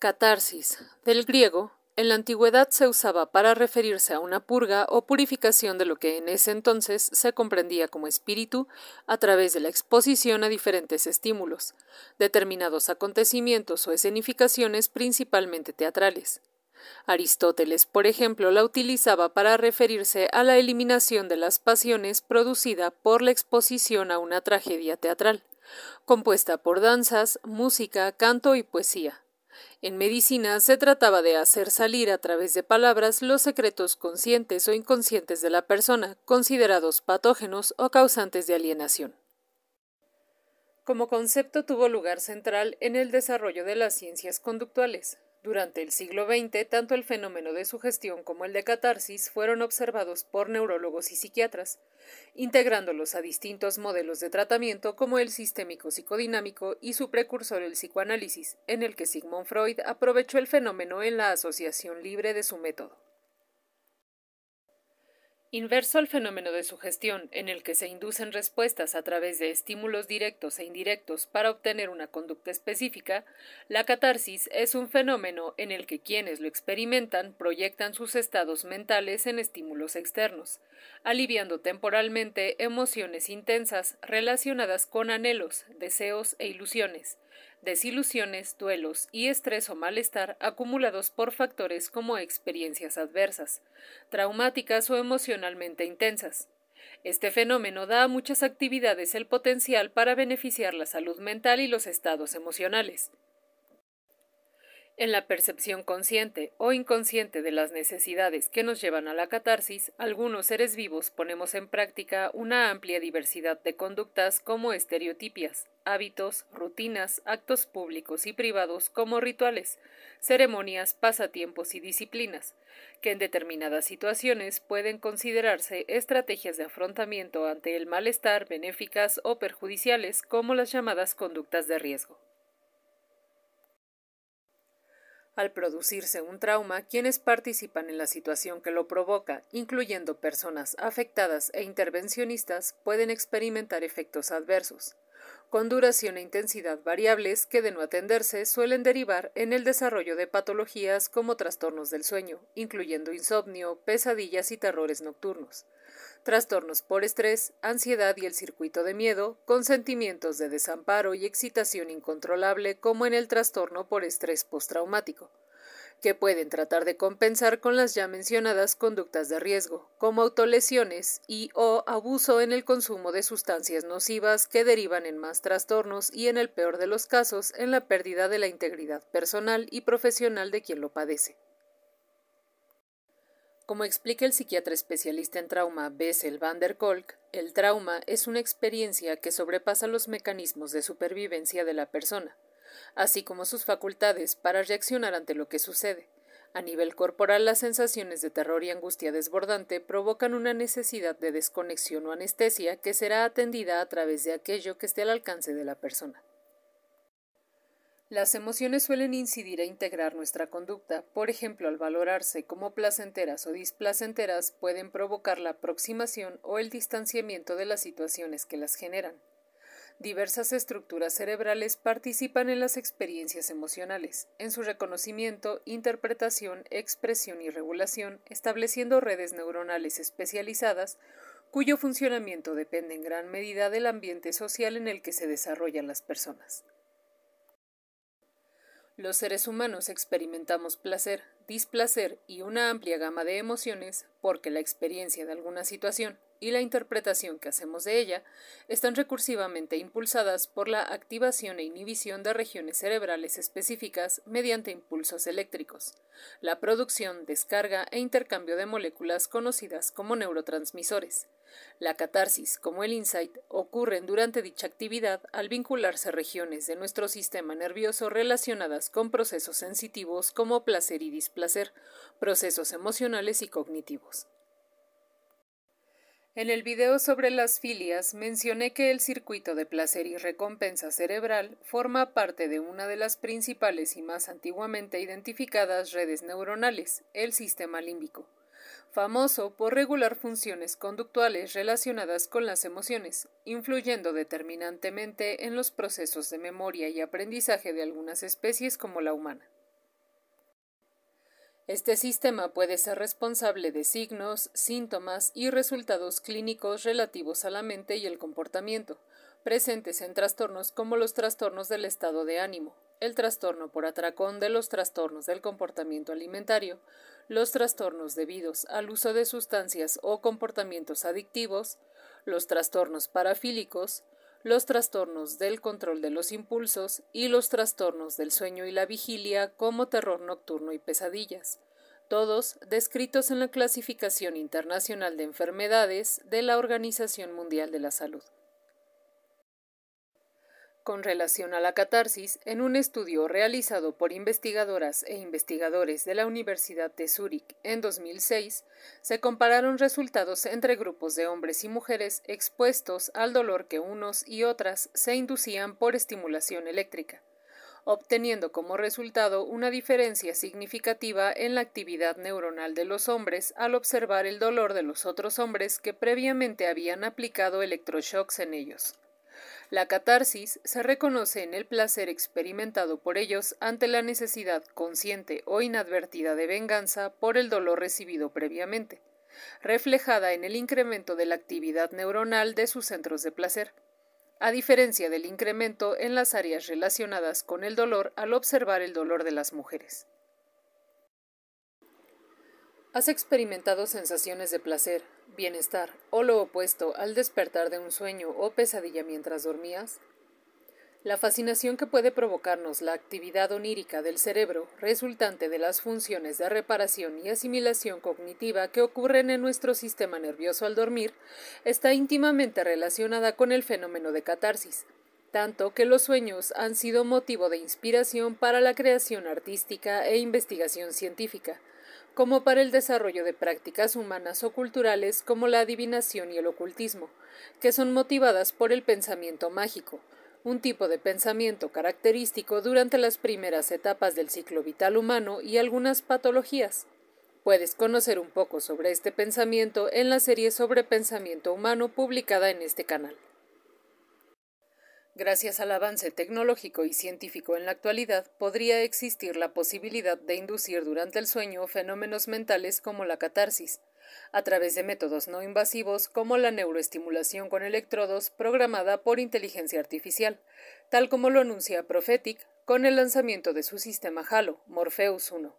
Catarsis. Del griego, en la antigüedad se usaba para referirse a una purga o purificación de lo que en ese entonces se comprendía como espíritu a través de la exposición a diferentes estímulos, determinados acontecimientos o escenificaciones principalmente teatrales. Aristóteles, por ejemplo, la utilizaba para referirse a la eliminación de las pasiones producida por la exposición a una tragedia teatral, compuesta por danzas, música, canto y poesía. En medicina se trataba de hacer salir a través de palabras los secretos conscientes o inconscientes de la persona, considerados patógenos o causantes de alienación. Como concepto tuvo lugar central en el desarrollo de las ciencias conductuales, durante el siglo XX, tanto el fenómeno de sugestión como el de catarsis fueron observados por neurólogos y psiquiatras, integrándolos a distintos modelos de tratamiento como el sistémico psicodinámico y su precursor el psicoanálisis, en el que Sigmund Freud aprovechó el fenómeno en la asociación libre de su método. Inverso al fenómeno de sugestión, en el que se inducen respuestas a través de estímulos directos e indirectos para obtener una conducta específica, la catarsis es un fenómeno en el que quienes lo experimentan proyectan sus estados mentales en estímulos externos, aliviando temporalmente emociones intensas relacionadas con anhelos, deseos e ilusiones, desilusiones, duelos y estrés o malestar acumulados por factores como experiencias adversas, traumáticas o emocionalmente intensas. Este fenómeno da a muchas actividades el potencial para beneficiar la salud mental y los estados emocionales. En la percepción consciente o inconsciente de las necesidades que nos llevan a la catarsis, algunos seres vivos ponemos en práctica una amplia diversidad de conductas como estereotipias, hábitos, rutinas, actos públicos y privados como rituales, ceremonias, pasatiempos y disciplinas, que en determinadas situaciones pueden considerarse estrategias de afrontamiento ante el malestar benéficas o perjudiciales como las llamadas conductas de riesgo. Al producirse un trauma, quienes participan en la situación que lo provoca, incluyendo personas afectadas e intervencionistas, pueden experimentar efectos adversos, con duración e intensidad variables que de no atenderse suelen derivar en el desarrollo de patologías como trastornos del sueño, incluyendo insomnio, pesadillas y terrores nocturnos trastornos por estrés, ansiedad y el circuito de miedo, con sentimientos de desamparo y excitación incontrolable como en el trastorno por estrés postraumático, que pueden tratar de compensar con las ya mencionadas conductas de riesgo, como autolesiones y o abuso en el consumo de sustancias nocivas que derivan en más trastornos y en el peor de los casos en la pérdida de la integridad personal y profesional de quien lo padece. Como explica el psiquiatra especialista en trauma Bessel van der Kolk, el trauma es una experiencia que sobrepasa los mecanismos de supervivencia de la persona, así como sus facultades para reaccionar ante lo que sucede. A nivel corporal, las sensaciones de terror y angustia desbordante provocan una necesidad de desconexión o anestesia que será atendida a través de aquello que esté al alcance de la persona. Las emociones suelen incidir a integrar nuestra conducta, por ejemplo, al valorarse como placenteras o displacenteras pueden provocar la aproximación o el distanciamiento de las situaciones que las generan. Diversas estructuras cerebrales participan en las experiencias emocionales, en su reconocimiento, interpretación, expresión y regulación, estableciendo redes neuronales especializadas cuyo funcionamiento depende en gran medida del ambiente social en el que se desarrollan las personas. Los seres humanos experimentamos placer, displacer y una amplia gama de emociones porque la experiencia de alguna situación y la interpretación que hacemos de ella están recursivamente impulsadas por la activación e inhibición de regiones cerebrales específicas mediante impulsos eléctricos, la producción, descarga e intercambio de moléculas conocidas como neurotransmisores. La catarsis, como el insight, ocurren durante dicha actividad al vincularse regiones de nuestro sistema nervioso relacionadas con procesos sensitivos como placer y displacer placer, procesos emocionales y cognitivos. En el video sobre las filias mencioné que el circuito de placer y recompensa cerebral forma parte de una de las principales y más antiguamente identificadas redes neuronales, el sistema límbico, famoso por regular funciones conductuales relacionadas con las emociones, influyendo determinantemente en los procesos de memoria y aprendizaje de algunas especies como la humana. Este sistema puede ser responsable de signos, síntomas y resultados clínicos relativos a la mente y el comportamiento, presentes en trastornos como los trastornos del estado de ánimo, el trastorno por atracón de los trastornos del comportamiento alimentario, los trastornos debidos al uso de sustancias o comportamientos adictivos, los trastornos parafílicos, los trastornos del control de los impulsos y los trastornos del sueño y la vigilia como terror nocturno y pesadillas, todos descritos en la clasificación internacional de enfermedades de la Organización Mundial de la Salud con relación a la catarsis en un estudio realizado por investigadoras e investigadores de la Universidad de Zúrich en 2006, se compararon resultados entre grupos de hombres y mujeres expuestos al dolor que unos y otras se inducían por estimulación eléctrica obteniendo como resultado una diferencia significativa en la actividad neuronal de los hombres al observar el dolor de los otros hombres que previamente habían aplicado electroshocks en ellos. La catarsis se reconoce en el placer experimentado por ellos ante la necesidad consciente o inadvertida de venganza por el dolor recibido previamente, reflejada en el incremento de la actividad neuronal de sus centros de placer, a diferencia del incremento en las áreas relacionadas con el dolor al observar el dolor de las mujeres. ¿Has experimentado sensaciones de placer, bienestar, o lo opuesto al despertar de un sueño o pesadilla mientras dormías? La fascinación que puede provocarnos la actividad onírica del cerebro, resultante de las funciones de reparación y asimilación cognitiva que ocurren en nuestro sistema nervioso al dormir, está íntimamente relacionada con el fenómeno de catarsis, tanto que los sueños han sido motivo de inspiración para la creación artística e investigación científica, como para el desarrollo de prácticas humanas o culturales como la adivinación y el ocultismo, que son motivadas por el pensamiento mágico, un tipo de pensamiento característico durante las primeras etapas del ciclo vital humano y algunas patologías. Puedes conocer un poco sobre este pensamiento en la serie sobre pensamiento humano publicada en este canal. Gracias al avance tecnológico y científico en la actualidad, podría existir la posibilidad de inducir durante el sueño fenómenos mentales como la catarsis, a través de métodos no invasivos como la neuroestimulación con electrodos programada por inteligencia artificial, tal como lo anuncia Prophetic con el lanzamiento de su sistema Halo, Morpheus 1.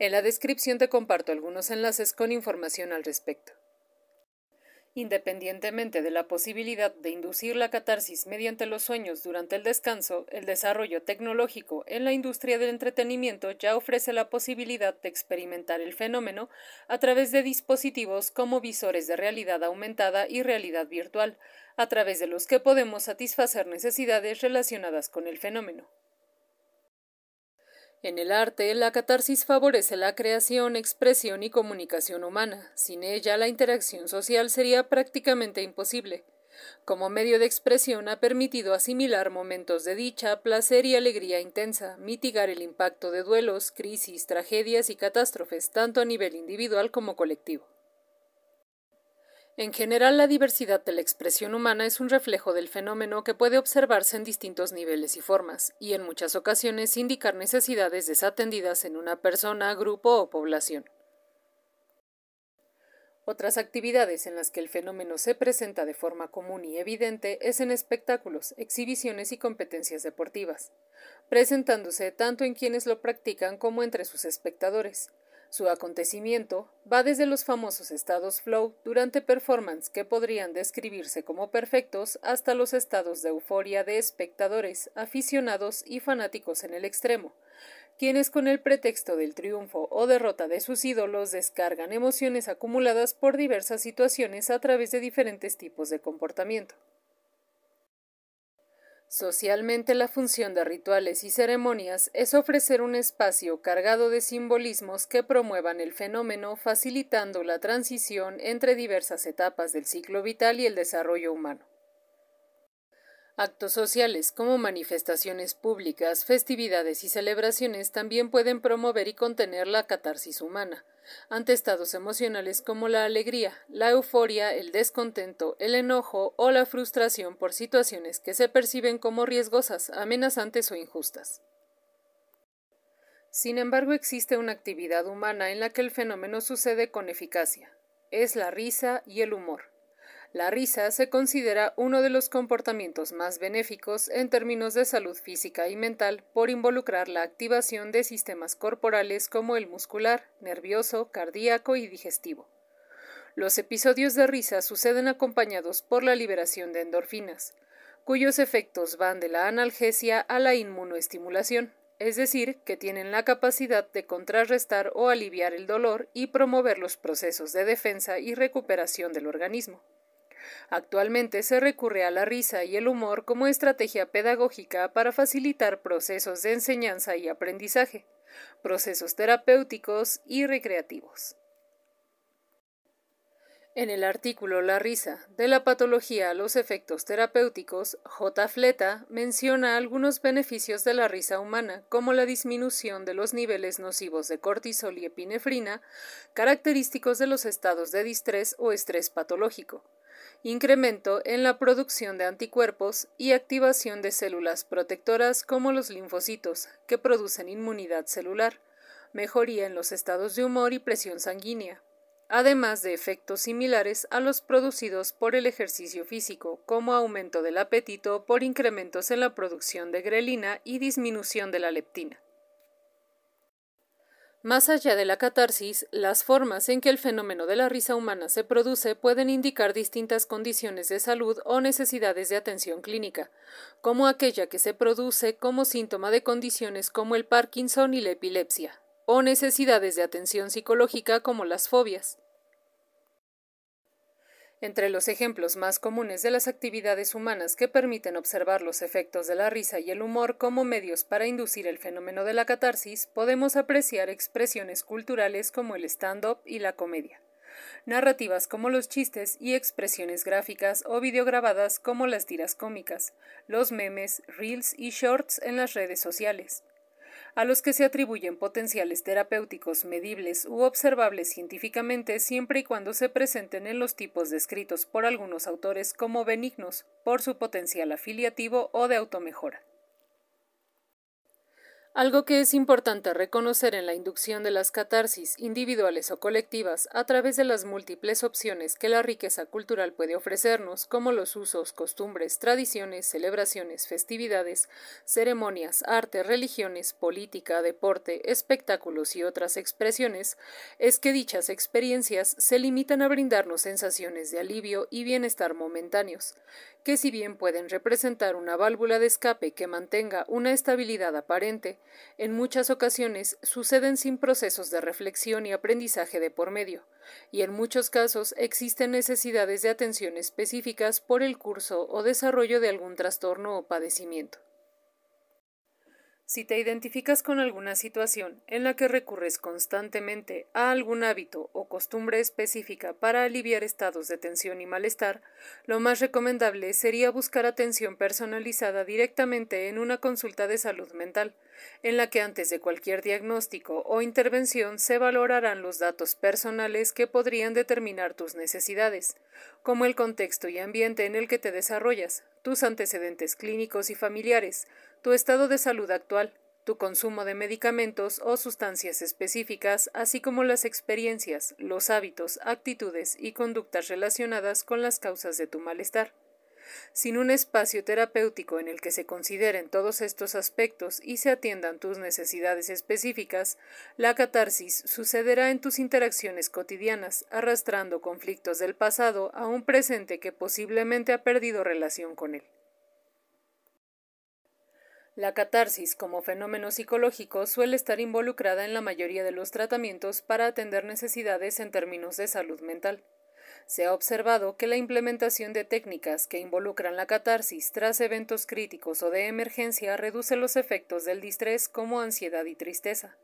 En la descripción te comparto algunos enlaces con información al respecto. Independientemente de la posibilidad de inducir la catarsis mediante los sueños durante el descanso, el desarrollo tecnológico en la industria del entretenimiento ya ofrece la posibilidad de experimentar el fenómeno a través de dispositivos como visores de realidad aumentada y realidad virtual, a través de los que podemos satisfacer necesidades relacionadas con el fenómeno. En el arte, la catarsis favorece la creación, expresión y comunicación humana. Sin ella, la interacción social sería prácticamente imposible. Como medio de expresión ha permitido asimilar momentos de dicha, placer y alegría intensa, mitigar el impacto de duelos, crisis, tragedias y catástrofes, tanto a nivel individual como colectivo. En general, la diversidad de la expresión humana es un reflejo del fenómeno que puede observarse en distintos niveles y formas, y en muchas ocasiones indicar necesidades desatendidas en una persona, grupo o población. Otras actividades en las que el fenómeno se presenta de forma común y evidente es en espectáculos, exhibiciones y competencias deportivas, presentándose tanto en quienes lo practican como entre sus espectadores, su acontecimiento va desde los famosos estados flow durante performance que podrían describirse como perfectos hasta los estados de euforia de espectadores, aficionados y fanáticos en el extremo, quienes con el pretexto del triunfo o derrota de sus ídolos descargan emociones acumuladas por diversas situaciones a través de diferentes tipos de comportamiento. Socialmente la función de rituales y ceremonias es ofrecer un espacio cargado de simbolismos que promuevan el fenómeno, facilitando la transición entre diversas etapas del ciclo vital y el desarrollo humano. Actos sociales como manifestaciones públicas, festividades y celebraciones también pueden promover y contener la catarsis humana ante estados emocionales como la alegría, la euforia, el descontento, el enojo o la frustración por situaciones que se perciben como riesgosas, amenazantes o injustas. Sin embargo, existe una actividad humana en la que el fenómeno sucede con eficacia. Es la risa y el humor. La risa se considera uno de los comportamientos más benéficos en términos de salud física y mental por involucrar la activación de sistemas corporales como el muscular, nervioso, cardíaco y digestivo. Los episodios de risa suceden acompañados por la liberación de endorfinas, cuyos efectos van de la analgesia a la inmunoestimulación, es decir, que tienen la capacidad de contrarrestar o aliviar el dolor y promover los procesos de defensa y recuperación del organismo. Actualmente se recurre a la risa y el humor como estrategia pedagógica para facilitar procesos de enseñanza y aprendizaje, procesos terapéuticos y recreativos. En el artículo La risa, de la patología a los efectos terapéuticos, J. Fleta menciona algunos beneficios de la risa humana, como la disminución de los niveles nocivos de cortisol y epinefrina, característicos de los estados de distrés o estrés patológico, incremento en la producción de anticuerpos y activación de células protectoras como los linfocitos, que producen inmunidad celular, mejoría en los estados de humor y presión sanguínea, además de efectos similares a los producidos por el ejercicio físico, como aumento del apetito por incrementos en la producción de grelina y disminución de la leptina. Más allá de la catarsis, las formas en que el fenómeno de la risa humana se produce pueden indicar distintas condiciones de salud o necesidades de atención clínica, como aquella que se produce como síntoma de condiciones como el Parkinson y la epilepsia o necesidades de atención psicológica como las fobias. Entre los ejemplos más comunes de las actividades humanas que permiten observar los efectos de la risa y el humor como medios para inducir el fenómeno de la catarsis, podemos apreciar expresiones culturales como el stand-up y la comedia, narrativas como los chistes y expresiones gráficas o videograbadas como las tiras cómicas, los memes, reels y shorts en las redes sociales, a los que se atribuyen potenciales terapéuticos medibles u observables científicamente siempre y cuando se presenten en los tipos descritos por algunos autores como benignos, por su potencial afiliativo o de automejora. Algo que es importante reconocer en la inducción de las catarsis individuales o colectivas a través de las múltiples opciones que la riqueza cultural puede ofrecernos, como los usos, costumbres, tradiciones, celebraciones, festividades, ceremonias, arte, religiones, política, deporte, espectáculos y otras expresiones, es que dichas experiencias se limitan a brindarnos sensaciones de alivio y bienestar momentáneos, que si bien pueden representar una válvula de escape que mantenga una estabilidad aparente, en muchas ocasiones suceden sin procesos de reflexión y aprendizaje de por medio, y en muchos casos existen necesidades de atención específicas por el curso o desarrollo de algún trastorno o padecimiento. Si te identificas con alguna situación en la que recurres constantemente a algún hábito o costumbre específica para aliviar estados de tensión y malestar, lo más recomendable sería buscar atención personalizada directamente en una consulta de salud mental, en la que antes de cualquier diagnóstico o intervención se valorarán los datos personales que podrían determinar tus necesidades, como el contexto y ambiente en el que te desarrollas, tus antecedentes clínicos y familiares, tu estado de salud actual, tu consumo de medicamentos o sustancias específicas, así como las experiencias, los hábitos, actitudes y conductas relacionadas con las causas de tu malestar. Sin un espacio terapéutico en el que se consideren todos estos aspectos y se atiendan tus necesidades específicas, la catarsis sucederá en tus interacciones cotidianas, arrastrando conflictos del pasado a un presente que posiblemente ha perdido relación con él. La catarsis como fenómeno psicológico suele estar involucrada en la mayoría de los tratamientos para atender necesidades en términos de salud mental. Se ha observado que la implementación de técnicas que involucran la catarsis tras eventos críticos o de emergencia reduce los efectos del distrés como ansiedad y tristeza.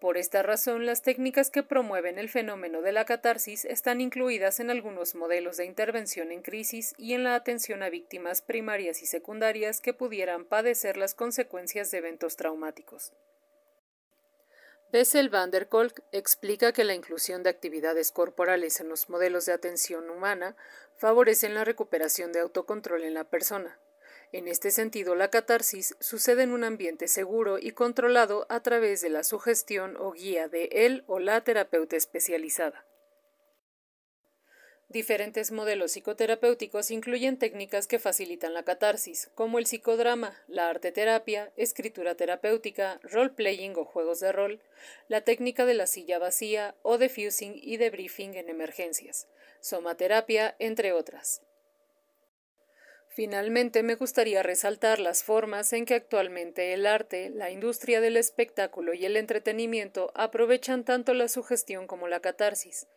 Por esta razón, las técnicas que promueven el fenómeno de la catarsis están incluidas en algunos modelos de intervención en crisis y en la atención a víctimas primarias y secundarias que pudieran padecer las consecuencias de eventos traumáticos. Bessel van der Kolk explica que la inclusión de actividades corporales en los modelos de atención humana favorecen la recuperación de autocontrol en la persona, en este sentido, la catarsis sucede en un ambiente seguro y controlado a través de la sugestión o guía de él o la terapeuta especializada. Diferentes modelos psicoterapéuticos incluyen técnicas que facilitan la catarsis, como el psicodrama, la arte terapia, escritura terapéutica, role-playing o juegos de rol, la técnica de la silla vacía o de fusing y debriefing en emergencias, somaterapia, entre otras. Finalmente, me gustaría resaltar las formas en que actualmente el arte, la industria del espectáculo y el entretenimiento aprovechan tanto la sugestión como la catarsis,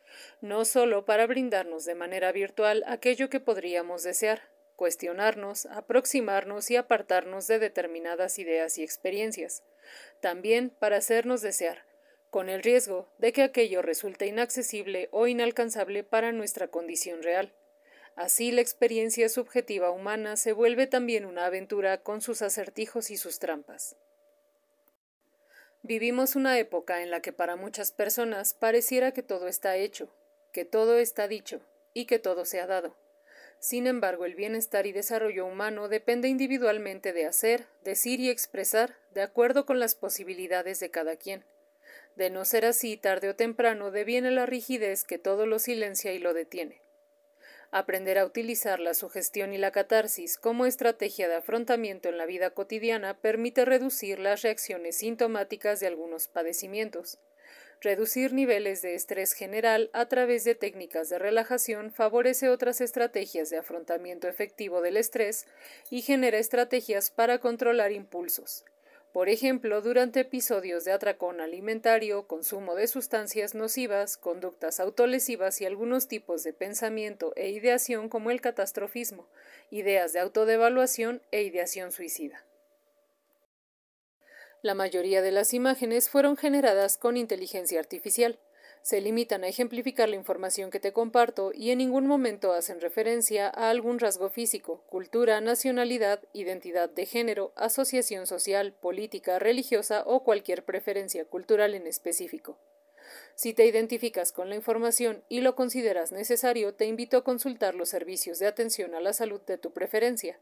no solo para brindarnos de manera virtual aquello que podríamos desear, cuestionarnos, aproximarnos y apartarnos de determinadas ideas y experiencias, también para hacernos desear, con el riesgo de que aquello resulte inaccesible o inalcanzable para nuestra condición real. Así la experiencia subjetiva humana se vuelve también una aventura con sus acertijos y sus trampas. Vivimos una época en la que para muchas personas pareciera que todo está hecho, que todo está dicho y que todo se ha dado. Sin embargo, el bienestar y desarrollo humano depende individualmente de hacer, decir y expresar de acuerdo con las posibilidades de cada quien. De no ser así, tarde o temprano deviene la rigidez que todo lo silencia y lo detiene aprender a utilizar la sugestión y la catarsis como estrategia de afrontamiento en la vida cotidiana permite reducir las reacciones sintomáticas de algunos padecimientos. Reducir niveles de estrés general a través de técnicas de relajación favorece otras estrategias de afrontamiento efectivo del estrés y genera estrategias para controlar impulsos, por ejemplo, durante episodios de atracón alimentario, consumo de sustancias nocivas, conductas autolesivas y algunos tipos de pensamiento e ideación como el catastrofismo, ideas de autodevaluación e ideación suicida. La mayoría de las imágenes fueron generadas con inteligencia artificial se limitan a ejemplificar la información que te comparto y en ningún momento hacen referencia a algún rasgo físico, cultura, nacionalidad, identidad de género, asociación social, política, religiosa o cualquier preferencia cultural en específico. Si te identificas con la información y lo consideras necesario, te invito a consultar los servicios de atención a la salud de tu preferencia.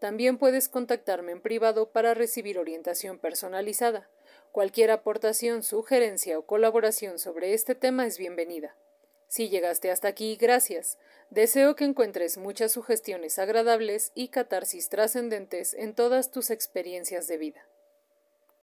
También puedes contactarme en privado para recibir orientación personalizada. Cualquier aportación, sugerencia o colaboración sobre este tema es bienvenida. Si llegaste hasta aquí, gracias. Deseo que encuentres muchas sugestiones agradables y catarsis trascendentes en todas tus experiencias de vida.